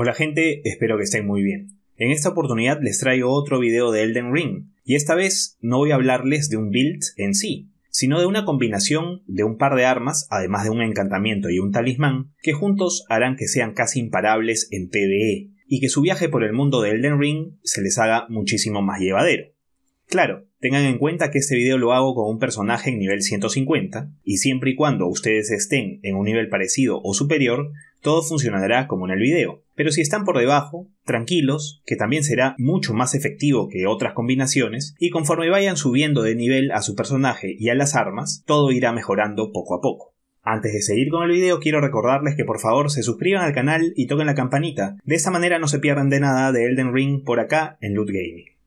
Hola gente, espero que estén muy bien. En esta oportunidad les traigo otro video de Elden Ring, y esta vez no voy a hablarles de un build en sí, sino de una combinación de un par de armas, además de un encantamiento y un talismán, que juntos harán que sean casi imparables en PvE, y que su viaje por el mundo de Elden Ring se les haga muchísimo más llevadero. Claro, tengan en cuenta que este video lo hago con un personaje en nivel 150, y siempre y cuando ustedes estén en un nivel parecido o superior, todo funcionará como en el video. Pero si están por debajo, tranquilos, que también será mucho más efectivo que otras combinaciones, y conforme vayan subiendo de nivel a su personaje y a las armas, todo irá mejorando poco a poco. Antes de seguir con el video quiero recordarles que por favor se suscriban al canal y toquen la campanita, de esta manera no se pierdan de nada de Elden Ring por acá en Loot Gaming.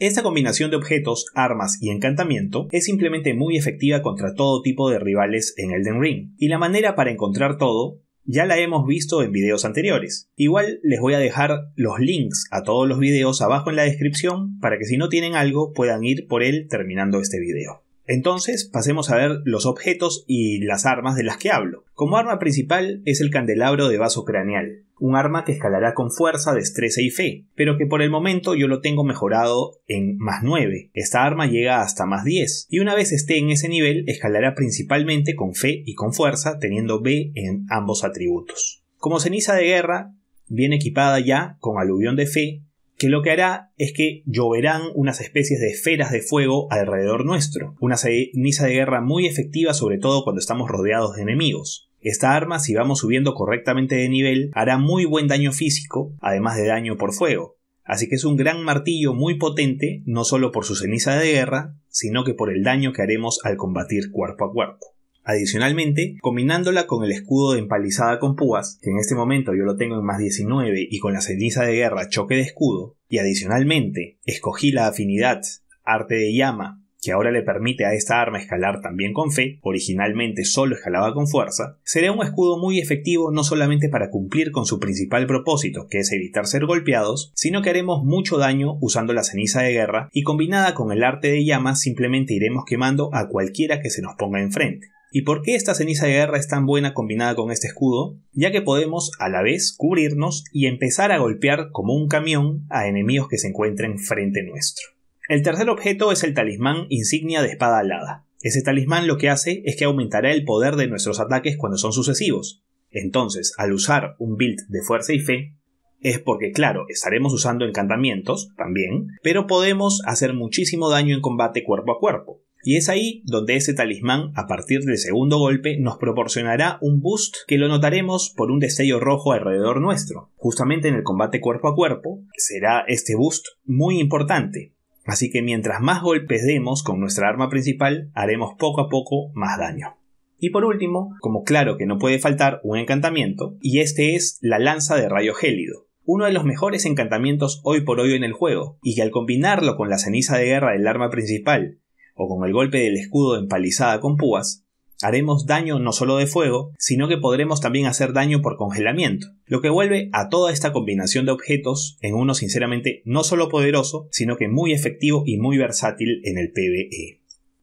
Esta combinación de objetos, armas y encantamiento es simplemente muy efectiva contra todo tipo de rivales en Elden Ring, y la manera para encontrar todo ya la hemos visto en videos anteriores. Igual les voy a dejar los links a todos los videos abajo en la descripción para que si no tienen algo puedan ir por él terminando este video. Entonces pasemos a ver los objetos y las armas de las que hablo. Como arma principal es el candelabro de vaso craneal, un arma que escalará con fuerza, destreza y fe, pero que por el momento yo lo tengo mejorado en más 9. Esta arma llega hasta más 10, y una vez esté en ese nivel escalará principalmente con fe y con fuerza, teniendo B en ambos atributos. Como ceniza de guerra, viene equipada ya con aluvión de fe, que lo que hará es que lloverán unas especies de esferas de fuego alrededor nuestro, una ceniza de guerra muy efectiva sobre todo cuando estamos rodeados de enemigos. Esta arma, si vamos subiendo correctamente de nivel, hará muy buen daño físico, además de daño por fuego. Así que es un gran martillo muy potente, no solo por su ceniza de guerra, sino que por el daño que haremos al combatir cuerpo a cuerpo. Adicionalmente, combinándola con el escudo de empalizada con púas, que en este momento yo lo tengo en más 19 y con la ceniza de guerra choque de escudo, y adicionalmente escogí la afinidad arte de llama, que ahora le permite a esta arma escalar también con fe, originalmente solo escalaba con fuerza, será un escudo muy efectivo no solamente para cumplir con su principal propósito, que es evitar ser golpeados, sino que haremos mucho daño usando la ceniza de guerra y combinada con el arte de llama simplemente iremos quemando a cualquiera que se nos ponga enfrente. ¿Y por qué esta ceniza de guerra es tan buena combinada con este escudo? Ya que podemos a la vez cubrirnos y empezar a golpear como un camión a enemigos que se encuentren frente nuestro. El tercer objeto es el talismán insignia de espada alada. Ese talismán lo que hace es que aumentará el poder de nuestros ataques cuando son sucesivos. Entonces, al usar un build de fuerza y fe, es porque, claro, estaremos usando encantamientos también, pero podemos hacer muchísimo daño en combate cuerpo a cuerpo. Y es ahí donde ese talismán, a partir del segundo golpe, nos proporcionará un boost que lo notaremos por un destello rojo alrededor nuestro. Justamente en el combate cuerpo a cuerpo será este boost muy importante. Así que mientras más golpes demos con nuestra arma principal, haremos poco a poco más daño. Y por último, como claro que no puede faltar un encantamiento, y este es la lanza de rayo gélido, uno de los mejores encantamientos hoy por hoy en el juego, y que al combinarlo con la ceniza de guerra del arma principal o con el golpe del escudo empalizada con púas, haremos daño no solo de fuego, sino que podremos también hacer daño por congelamiento, lo que vuelve a toda esta combinación de objetos en uno sinceramente no solo poderoso, sino que muy efectivo y muy versátil en el PvE.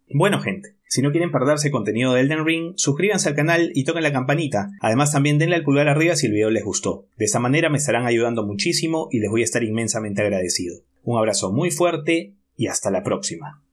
Bueno gente, si no quieren perderse contenido de Elden Ring, suscríbanse al canal y toquen la campanita. Además también denle al pulgar arriba si el video les gustó. De esta manera me estarán ayudando muchísimo y les voy a estar inmensamente agradecido. Un abrazo muy fuerte y hasta la próxima.